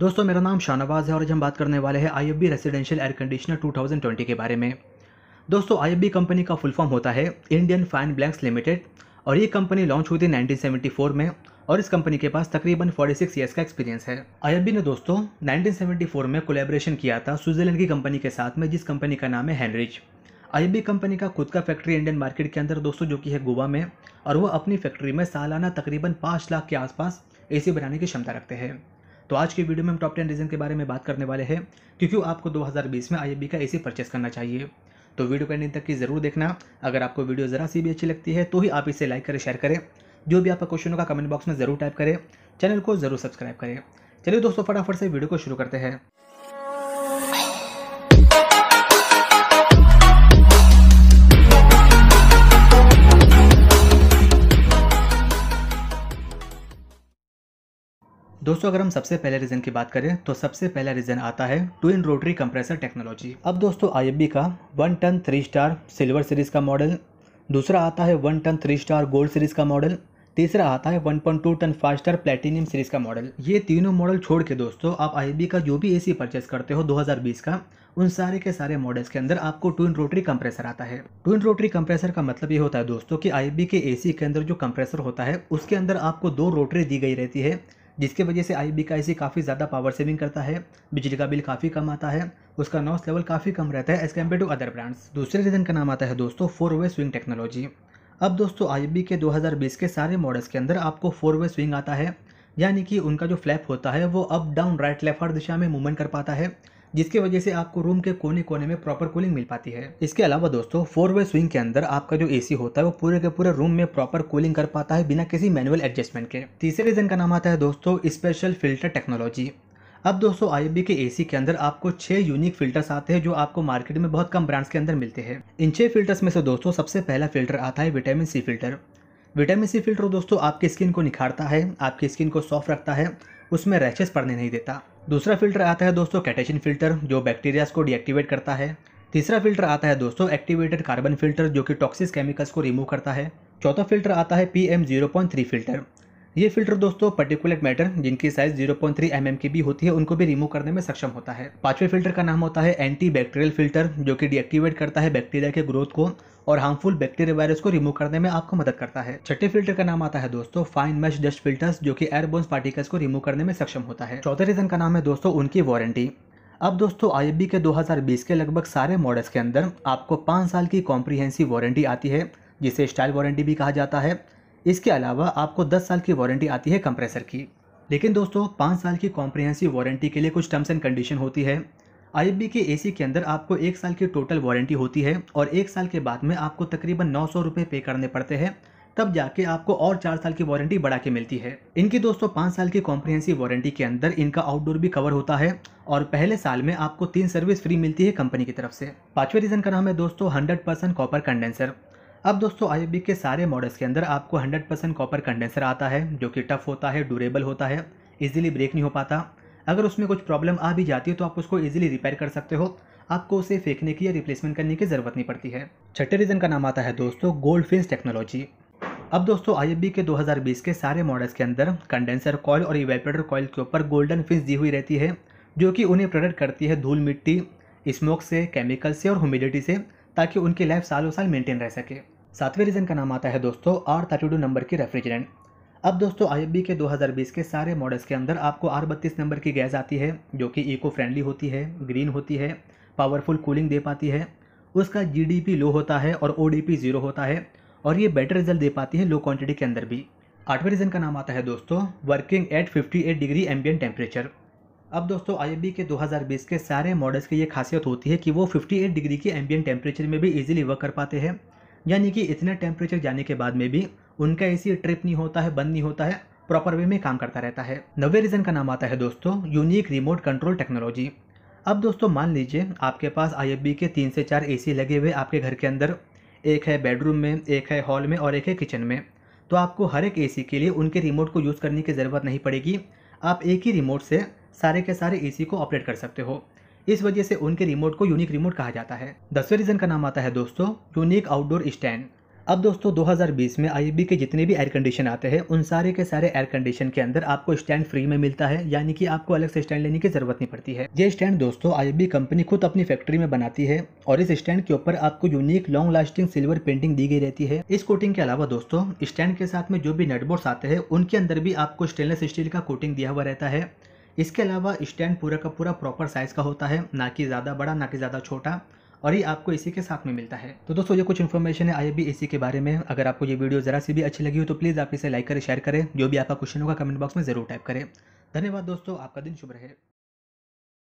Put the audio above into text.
दोस्तों मेरा नाम शाहनवाज है और आज हम बात करने वाले हैं आई रेसिडेंशियल एयर कंडीशनर 2020 के बारे में दोस्तों आई कंपनी का फुल फॉर्म होता है इंडियन फाइन ब्लैंक्स लिमिटेड और ये कंपनी लॉन्च हुई थी 1974 में और इस कंपनी के पास तकरीबन 46 ईयर्स का एक्सपीरियंस है आई ने दोस्तों 1974 में कोलेब्रेशन किया था स्विट्जरलैंड की कंपनी के साथ में जिस कंपनी का नाम है हैनरिच आई कंपनी का खुद का फैक्ट्री इंडियन मार्केट के अंदर दोस्तों जो कि है गोवा में और वो अपनी फैक्ट्री में सालाना तकरीबन पाँच लाख के आसपास सी बनाने की क्षमता रखते हैं तो आज के वीडियो में हम टॉप टेन रीज़न के बारे में बात करने वाले हैं कि क्यों आपको 2020 में आई का एसी परचेस करना चाहिए तो वीडियो के तक की ज़रूर देखना अगर आपको वीडियो ज़रा सी भी अच्छी लगती है तो ही आप इसे लाइक करें शेयर करें जो भी आपका क्वेश्चन होगा कमेंट बॉक्स में ज़रूर टाइप करें चैनल को ज़रूर सब्सक्राइब करें चलिए दोस्तों फटाफट से वीडियो को शुरू करते हैं दोस्तों अगर हम सबसे पहले रीजन की बात करें तो सबसे पहला रीजन आता है ट्विन रोटरी कंप्रेसर टेक्नोलॉजी अब दोस्तों आई का one ton three star silver series का मॉडल दूसरा आता है one ton three star gold series का मॉडल तीसरा आता है 1.2 ton five star platinum series का मॉडल ये तीनों मॉडल छोड़ के दोस्तों आप आई का जो भी एसी परचेस करते हो 2020 का उन सारे के सारे मॉडल्स के अंदर आपको ट्विन रोटरी कंप्रेसर आता है ट्विन रोटरी कंप्रेसर का मतलब ये होता है दोस्तों कि आई के एसी के अंदर जो कंप्रेसर होता है उसके अंदर आपको दो रोटरी दी गई रहती है जिसकी वजह से आई बी का ए काफ़ी ज़्यादा पावर सेविंग करता है बिजली का बिल काफ़ी कम आता है उसका नॉस लेवल काफ़ी कम रहता है as compare to other brands दूसरे रीज़न का नाम आता है दोस्तों फोर वे स्विंग टेक्नोलॉजी अब दोस्तों आई के 2020 के सारे मॉडल्स के अंदर आपको फोर वे स्विंग आता है यानी कि उनका जो फ्लैप होता है वो अप डाउन राइट लेफ्ट हर दिशा में मूवमेंट कर पाता है जिसकी वजह से आपको रूम के कोने कोने में प्रॉपर कूलिंग मिल पाती है इसके अलावा दोस्तों फोर वे स्विंग के अंदर आपका जो एसी होता है वो पूरे के पूरे रूम में प्रॉपर कूलिंग कर पाता है बिना किसी मैनुअल एडजस्टमेंट के तीसरे रीजन का नाम आता है दोस्तों स्पेशल फिल्टर टेक्नोलॉजी अब दोस्तों आई के एसी के अंदर आपको छह यूनिक फिल्टर्स आते हैं जो आपको मार्केट में बहुत कम ब्रांड्स के अंदर मिलते हैं इन छह फिल्टर्स में से दोस्तों सबसे पहला फिल्टर आता है vitamin C filter vitamin C filter दोस्तों आपकी स्किन को निखारता है आपकी स्किन को सॉफ्ट रखता है उसमें रैचेस पड़ने नहीं देता दूसरा फिल्टर आता है दोस्तों कैटेशन फिल्टर जो बैक्टीरियाज को डीएक्टिवेट करता है तीसरा फिल्टर आता है दोस्तों एक्टिवेटेड कार्बन फिल्टर जो कि टॉक्सिस केमिकल्स को रिमूव करता है चौथा फिल्टर आता है P M zero point three filter ये फिल्टर दोस्तों पर्टिकुलर मैटर जिनकी साइज 0.3 पॉइंट mm की भी होती है उनको भी रिमूव करने में सक्षम होता है पांचवें फिल्टर का नाम होता है एंटी बैक्टीरियल फिल्टर जो कि डीएक्टिवेट करता है बैक्टीरिया के ग्रोथ को और हार्मफुल बैक्टीरिया वायरस को रिमूव करने में आपको मदद करता है छठे फिल्टर का नाम आता है दोस्तों फाइन मैश डस्ट फिल्टर्स जो कि एयरबोन्स पार्टिकल्स को रिमूव करने में सक्षम होता है चौथे रीजन का नाम है दोस्तों उनकी वारंटी अब दोस्तों आई के 2020 के लगभग सारे मॉडल्स के अंदर आपको पाँच साल की कॉम्प्रीहेंसिव वारंटी आती है जिसे स्टाइल वारंटी भी कहा जाता है इसके अलावा आपको 10 साल की वारंटी आती है कंप्रेसर की लेकिन दोस्तों पाँच साल की कॉम्प्रीहेंसिव वारंटी के लिए कुछ टर्म्स एंड कंडीशन होती है आई के एसी के अंदर आपको एक साल की टोटल वारंटी होती है और एक साल के बाद में आपको तकरीबन नौ सौ रुपये पे करने पड़ते हैं तब जाके आपको और चार साल की वारंटी बढ़ा के मिलती है इनकी दोस्तों पाँच साल की कॉम्प्रिहेंसिव वारंटी के अंदर इनका आउटडोर भी कवर होता है और पहले साल में आपको तीन सर्विस फ्री मिलती है कंपनी की तरफ से पाँचवें रीज़न का नाम है दोस्तों हंड्रेड परसेंट कॉपर कंडेंसर अब दोस्तों आई के सारे मॉडल्स के अंदर आपको हंड्रेड परसेंट कॉपर कंडेंसर आता है जो कि टफ होता है ड्यूरेबल होता है ईजिली ब्रेक नहीं हो पाता अगर उसमें कुछ प्रॉब्लम आ भी जाती है तो आप उसको ईजिली रिपेयर कर सकते हो आपको उसे फेंकने की या रिप्लेसमेंट करने की ज़रूरत नहीं पड़ती है छठे रीज़न का नाम आता है दोस्तों गोल्ड फिन्स टेक्नोलॉजी अब दोस्तों आई के 2020 के सारे मॉडल्स के अंदर कंडेंसर कॉयल और इवेपरेटर कॉयल के ऊपर गोल्डन फिंस दी हुई रहती है जो कि उन्हें प्रोटेक्ट करती है धूल मिट्टी स्मोक से केमिकल से और ह्यूमिडिटी से ताकि उनकी लाइफ सालों साल मेंटेन रह सके सातवें रीज़न का नाम आता है दोस्तों आर थर्टी टू नंबर की रेफ्रिजरेंट अब दोस्तों आई के 2020 के सारे मॉडल्स के अंदर आपको आर बत्तीस नंबर की गैस आती है जो कि इको फ्रेंडली होती है ग्रीन होती है पावरफुल कूलिंग दे पाती है उसका जी लो होता है और ओ ज़ीरो होता है और ये बेटर रिजल्ट दे पाती है लो क्वांटिटी के अंदर भी आठवें रीज़न का नाम आता है दोस्तों working at eight degree ambient temperature अब दोस्तों आई के 2020 के सारे मॉडल्स की ये खासियत होती है कि वो 58 डिग्री के एम्बियन टेम्परेचर में भी इजीली वर्क कर पाते हैं यानी कि इतने टेम्परेचर जाने के बाद में भी उनका ऐसी ट्रिप नहीं होता है बंद नहीं होता है प्रॉपर वे में काम करता रहता है नवे रीज़न का नाम आता है दोस्तों यूनिक रिमोट कंट्रोल टेक्नोलॉजी अब दोस्तों मान लीजिए आपके पास आई के तीन से चार ए लगे हुए आपके घर के अंदर एक है बेडरूम में एक है हॉल में और एक है किचन में तो आपको हर एक ए के लिए उनके रिमोट को यूज़ करने की ज़रूरत नहीं पड़ेगी आप एक ही रिमोट से सारे के सारे एसी को ऑपरेट कर सकते हो इस वजह से उनके रिमोट को यूनिक रिमोट कहा जाता है दसवें रीज़न का नाम आता है दोस्तों यूनिक आउटडोर स्टैंड अब दोस्तों 2020 में आई e के जितने भी एयर कंडीशन आते हैं उन सारे के सारे एयर कंडीशन के अंदर आपको स्टैंड फ्री में मिलता है यानी कि आपको अलग से स्टैंड लेने की जरूरत नहीं पड़ती है ये स्टैंड दोस्तों आई कंपनी e खुद अपनी फैक्ट्री में बनाती है और इस स्टैंड के ऊपर आपको unique long lasting silver painting दी गई रहती है इस कोटिंग के अलावा दोस्तों स्टैंड के साथ में जो भी नेटबोर्ड्स आते हैं उनके अंदर भी आपको स्टेनलेस स्टील का कोटिंग दिया हुआ रहता है इसके अलावा स्टैंड पूरा का पूरा प्रॉपर साइज़ का होता है ना कि ज़्यादा बड़ा ना कि ज़्यादा छोटा और ये आपको इसी के साथ में मिलता है तो दोस्तों ये कुछ इन्फॉर्मेशन है आई के बारे में अगर आपको ये वीडियो जरा सी भी अच्छी लगी हो तो प्लीज़ आप इसे लाइक करें शेयर करें जो भी आपका क्वेश्चन होगा कमेंट बॉक्स में ज़रूर टाइप करें धन्यवाद दोस्तों आपका दिन शुभ रहे